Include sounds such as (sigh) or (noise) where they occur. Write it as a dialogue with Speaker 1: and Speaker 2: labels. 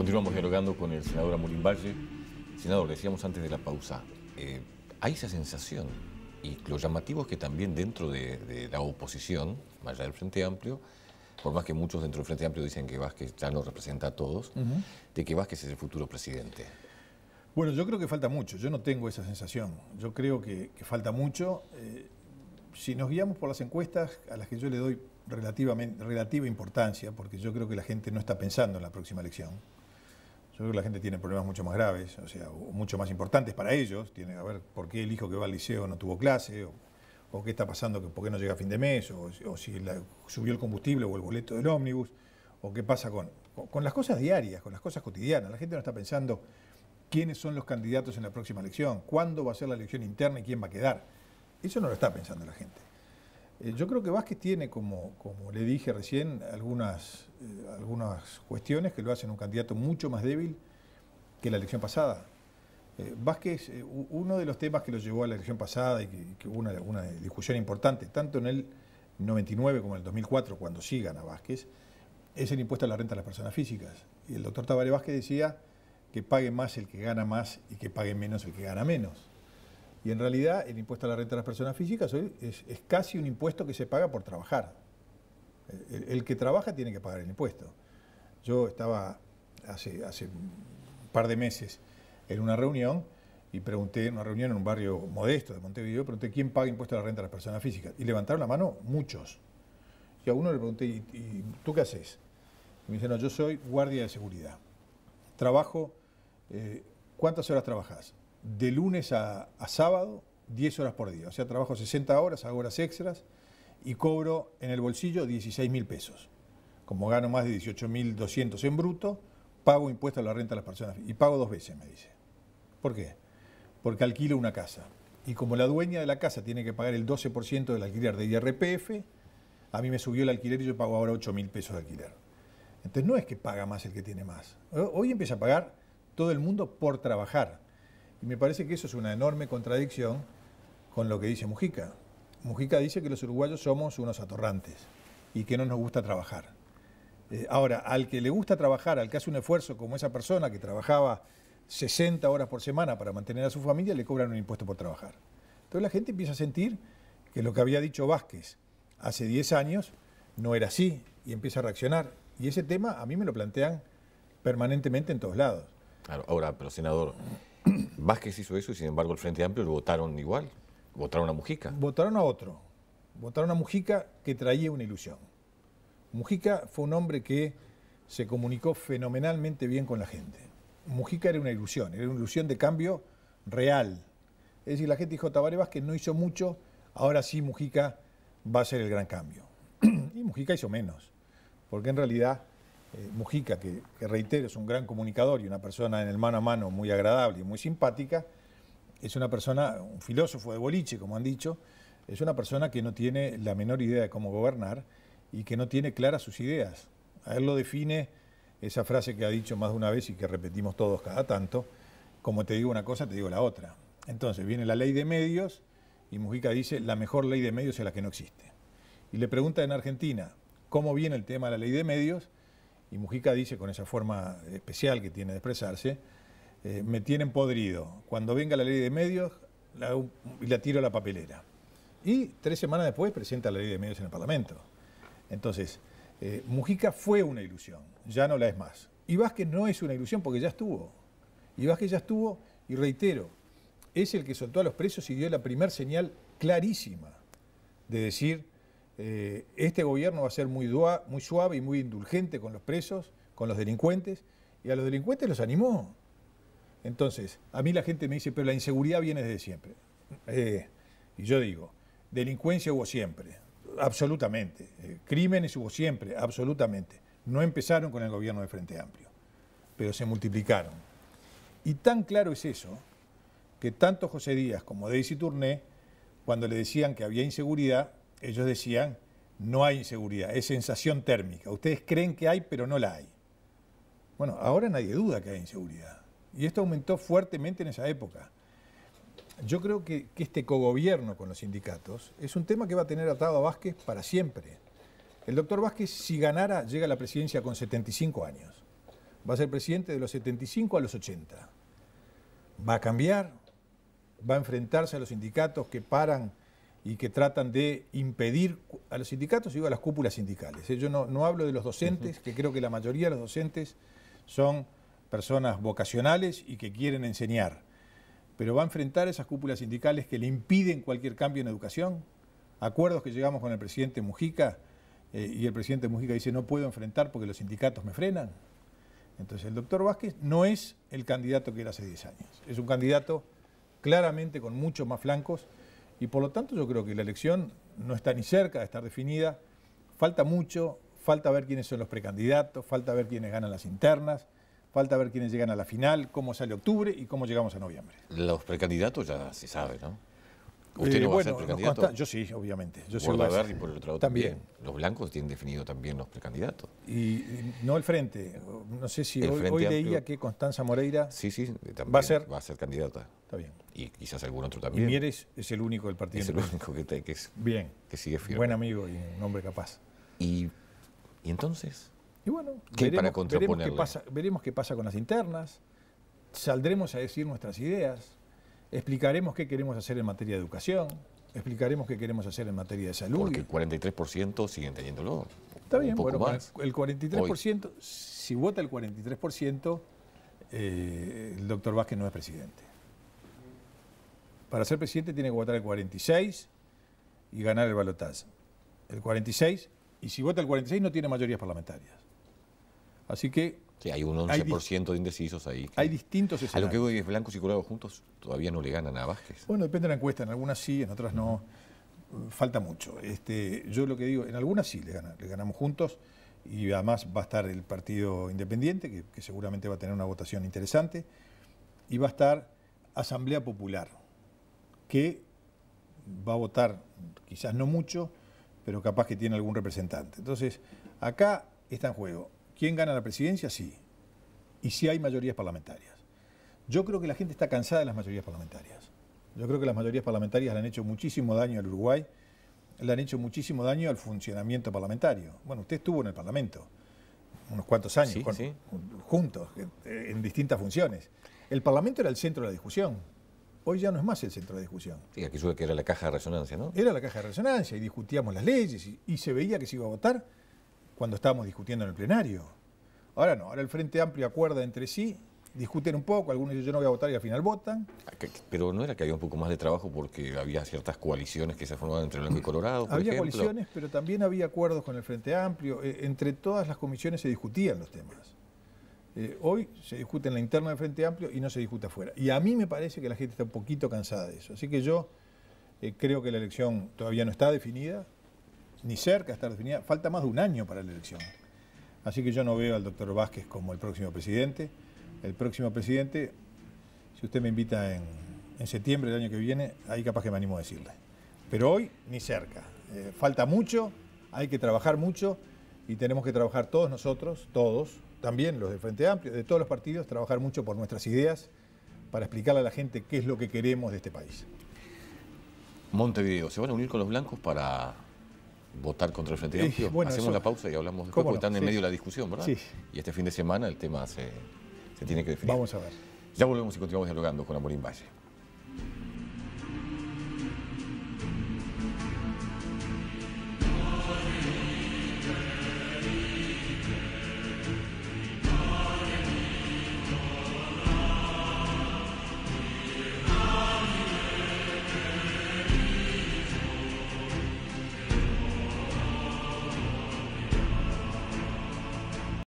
Speaker 1: Continuamos dialogando con el senador Amorín Valle. Senador, decíamos antes de la pausa, eh, hay esa sensación, y lo llamativo es que también dentro de, la oposición, más allá del Frente Amplio, por más que muchos dentro del Frente Amplio dicen que Vázquez ya no representa a todos, de que Vázquez es el futuro presidente.
Speaker 2: Bueno, yo creo que falta mucho, yo no tengo esa sensación, yo creo que, falta mucho. Eh, si nos guiamos por las encuestas, a las que yo le doy relativamente, relativa importancia, porque yo creo que la gente no está pensando en la próxima elección, que la gente tiene problemas mucho más graves, o sea, mucho más importantes para ellos. Tiene a ver por qué el hijo que va al liceo no tuvo clase, o, qué está pasando, por qué no llega a fin de mes, o, si subió el combustible o el boleto del ómnibus, o qué pasa con, con las cosas diarias, con las cosas cotidianas. La gente no está pensando quiénes son los candidatos en la próxima elección, cuándo va a ser la elección interna y quién va a quedar. Eso no lo está pensando la gente. Eh, yo creo que Vázquez tiene, como, le dije recién, algunas, eh, algunas cuestiones que lo hacen un candidato mucho más débil que la elección pasada. Eh, Vázquez, uno de los temas que lo llevó a la elección pasada y que, hubo una, una, discusión importante, tanto en el 99 como en el 2004, cuando sí gana Vázquez, es el impuesto a la renta a las personas físicas. Y el doctor Tabaré Vázquez decía que pague más el que gana más y que pague menos el que gana menos. Y en realidad el impuesto a la renta de las personas físicas hoy es, casi un impuesto que se paga por trabajar. El, que trabaja tiene que pagar el impuesto. Yo estaba hace, hace un par de meses en una reunión y pregunté, en una reunión en un barrio modesto de Montevideo, pregunté quién paga impuesto a la renta de las personas físicas. Y levantaron la mano muchos. Y a uno le pregunté, ¿y, tú qué haces? Y me dice, no, yo soy guardia de seguridad. Trabajo, eh, ¿cuántas horas trabajas? de lunes a, sábado 10 horas por día. O sea, trabajo 60 horas, hago horas extras y cobro en el bolsillo 16 mil pesos. Como gano más de 18.200 en bruto, pago impuesto a la renta de las personas. Y pago dos veces, me dice. ¿Por qué? Porque alquilo una casa. Y como la dueña de la casa tiene que pagar el 12% del alquiler de IRPF, a mí me subió el alquiler y yo pago ahora 8 mil pesos de alquiler. Entonces no es que paga más el que tiene más. Hoy empieza a pagar todo el mundo por trabajar y me parece que eso es una enorme contradicción con lo que dice Mujica. Mujica dice que los uruguayos somos unos atorrantes y que no nos gusta trabajar. Eh, ahora, al que le gusta trabajar, al que hace un esfuerzo como esa persona que trabajaba 60 horas por semana para mantener a su familia, le cobran un impuesto por trabajar. Entonces la gente empieza a sentir que lo que había dicho Vázquez hace 10 años no era así y empieza a reaccionar. Y ese tema a mí me lo plantean permanentemente en todos lados.
Speaker 1: Ahora, pero senador, Vázquez hizo eso y sin embargo el Frente Amplio lo votaron igual, votaron a Mujica.
Speaker 2: Votaron a otro, votaron a Mujica que traía una ilusión. Mujica fue un hombre que se comunicó fenomenalmente bien con la gente. Mujica era una ilusión, era una ilusión de cambio real. Es decir, la gente dijo, Tabaré Vázquez no hizo mucho, ahora sí Mujica va a ser el gran cambio. (clears throat) Y Mujica hizo menos, porque en realidad eh, Mujica, que, que, reitero es un gran comunicador y una persona en el mano a mano muy agradable y muy simpática, es una persona, un filósofo de boliche, como han dicho, es una persona que no tiene la menor idea de cómo gobernar y que no tiene claras sus ideas. A él lo define esa frase que ha dicho más de una vez y que repetimos todos cada tanto, como te digo una cosa, te digo la otra. Entonces viene la ley de medios y Mujica dice, la mejor ley de medios es la que no existe. Y le pregunta en Argentina, ¿cómo viene el tema de la ley de medios? Y Mujica dice con esa forma especial que tiene de expresarse, eh, me tienen podrido. Cuando venga la ley de medios, la, la tiro a la papelera. Y tres semanas después presenta la ley de medios en el Parlamento. Entonces, eh, Mujica fue una ilusión, ya no la es más. Y Vázquez no es una ilusión porque ya estuvo. Y Vázquez ya estuvo, y reitero, es el que soltó a los presos y dio la primera señal clarísima de decir, eh, este gobierno va a ser muy, suave y muy indulgente con los presos, con los delincuentes, y a los delincuentes los animó. Entonces, a mí la gente me dice, pero la inseguridad viene desde siempre. Eh, y yo digo, delincuencia hubo siempre, absolutamente. Eh, crímenes hubo siempre, absolutamente. No empezaron con el gobierno de Frente Amplio, pero se multiplicaron. Y tan claro es eso, que tanto José Díaz como Daisy Tourné, cuando le decían que había inseguridad, ellos decían, no hay inseguridad, es sensación térmica. Ustedes creen que hay, pero no la hay. Bueno, ahora nadie duda que hay inseguridad. Y esto aumentó fuertemente en esa época. Yo creo que, este cogobierno con los sindicatos es un tema que va a tener atado a Vázquez para siempre. El doctor Vázquez, si ganara, llega a la presidencia con 75 años. Va a ser presidente de los 75 a los 80. Va a cambiar, va a enfrentarse a los sindicatos que paran y que tratan de impedir a los sindicatos, y a las cúpulas sindicales. Eh, yo no, hablo de los docentes, que creo que la mayoría de los docentes son personas vocacionales y que quieren enseñar, pero va a enfrentar esas cúpulas sindicales que le impiden cualquier cambio en educación. Acuerdos que llegamos con el presidente Mujica eh, y el presidente Mujica dice no puedo enfrentar porque los sindicatos me frenan. Entonces el doctor Vázquez no es el candidato que era hace 10 años, es un candidato claramente con muchos más flancos y por lo tanto yo creo que la elección no está ni cerca de estar definida, falta mucho, falta ver quiénes son los precandidatos, falta ver quiénes ganan las internas, falta ver quiénes llegan a la final, cómo sale octubre y cómo llegamos a noviembre.
Speaker 1: Los precandidatos ya se sabe, ¿no?
Speaker 2: ¿Usted eh, va a ser precandidato? yo sí, obviamente. Yo y por el otro lado también.
Speaker 1: Los blancos tienen definido también los precandidatos.
Speaker 2: Y, no el frente. No sé si hoy, hoy leía que Constanza Moreira sí, sí, va, a
Speaker 1: ser, va a ser candidata. Está bien. Y quizás algún otro también. Y Mieres es el único del partido. Es el único que, que
Speaker 2: es, bien. que sigue firme. Buen amigo y un hombre capaz. ¿Y, entonces? Y bueno, ¿Qué para contraponer veremos qué pasa con las internas. Saldremos a decir nuestras ideas Explicaremos qué queremos hacer en materia de educación, explicaremos qué queremos hacer en materia de salud. Porque el
Speaker 1: 43% siguen teniéndolo.
Speaker 2: Está bien, bueno, el 43%, si vota el 43%, eh, el doctor Vázquez no es presidente. Para ser presidente tiene que votar el 46 y ganar el balotaje. El 46, y si vota el 46 no tiene mayorías parlamentarias. Así que Sí,
Speaker 1: hay un 11% de indecisos ahí.
Speaker 2: hay distintos A lo que hoy
Speaker 1: es blancos y curados juntos todavía no le ganan a Vázquez.
Speaker 2: Bueno, depende de la encuesta. En algunas sí, en otras no. Eh, falta mucho. Este, yo lo que digo, en algunas sí le, le ganamos juntos y además va a estar el Partido Independiente, que seguramente va a tener una votación interesante, y va a estar Asamblea Popular, que va a votar quizás no mucho, pero capaz que tiene algún representante. Entonces, acá está en juego ¿Quién gana la presidencia? Sí. Y si sí hay mayorías parlamentarias. Yo creo que la gente está cansada de las mayorías parlamentarias. Yo creo que las mayorías parlamentarias le han hecho muchísimo daño al Uruguay, le han hecho muchísimo daño al funcionamiento parlamentario. Bueno, usted estuvo en el Parlamento unos cuantos años, juntos, eh, en distintas funciones. El Parlamento era el centro de la discusión. Hoy ya no es más el centro de discusión.
Speaker 1: Sí, aquí sube que era la caja de resonancia, ¿no?
Speaker 2: Era la caja de resonancia y discutíamos las leyes y se veía que se iba a votar cuando estábamos discutiendo en el plenario. Ahora no, ahora el Frente Amplio acuerda entre sí, discuten un poco, algunos dicen yo no voy a votar y al final votan.
Speaker 1: Ah, pero no era que había un poco más de trabajo porque había ciertas coaliciones que se formaban entre Blanco y Colorado. había coaliciones,
Speaker 2: pero también había acuerdos con el Frente Amplio. Eh, entre todas las comisiones se discutían los temas. Eh, hoy se discute en la interna del Frente Amplio y no se discute afuera. Y a mí me parece que la gente está un poquito cansada de eso. Así que yo eh, creo que la elección todavía no está definida ni cerca está definida. Falta más de un año para la elección. Así que yo no veo al doctor Vázquez como el próximo presidente. El próximo presidente, si usted me invita en, septiembre del año que viene, ahí capaz que me animo a decirle. Pero hoy ni cerca. Eh, falta mucho, hay que trabajar mucho y tenemos que trabajar todos nosotros, todos, también los del Frente Amplio, de todos los partidos, trabajar mucho por nuestras ideas para explicarle a la gente qué es lo que queremos de este país.
Speaker 1: Montevideo, ¿se van a unir con los blancos para votar contra el Frente Amplio. Hacemos la pausa y hablamos después, porque están en medio de la discusión, ¿verdad? Sí. Y este fin de semana el tema se, se tiene que definir. Vamos a ver. Ya volvemos y continuamos dialogando con Amorín Valle.